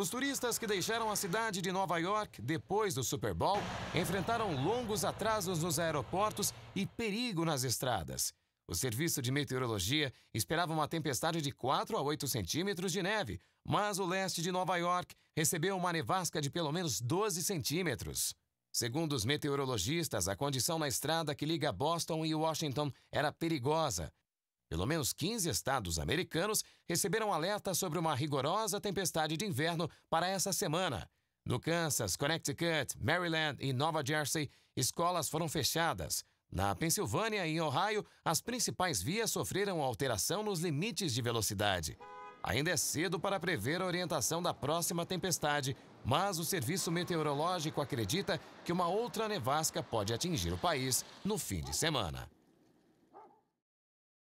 Os turistas que deixaram a cidade de Nova York depois do Super Bowl enfrentaram longos atrasos nos aeroportos e perigo nas estradas. O serviço de meteorologia esperava uma tempestade de 4 a 8 centímetros de neve, mas o leste de Nova York recebeu uma nevasca de pelo menos 12 centímetros. Segundo os meteorologistas, a condição na estrada que liga Boston e Washington era perigosa. Pelo menos 15 estados americanos receberam alerta sobre uma rigorosa tempestade de inverno para essa semana. No Kansas, Connecticut, Maryland e Nova Jersey, escolas foram fechadas. Na Pensilvânia e em Ohio, as principais vias sofreram alteração nos limites de velocidade. Ainda é cedo para prever a orientação da próxima tempestade, mas o Serviço Meteorológico acredita que uma outra nevasca pode atingir o país no fim de semana.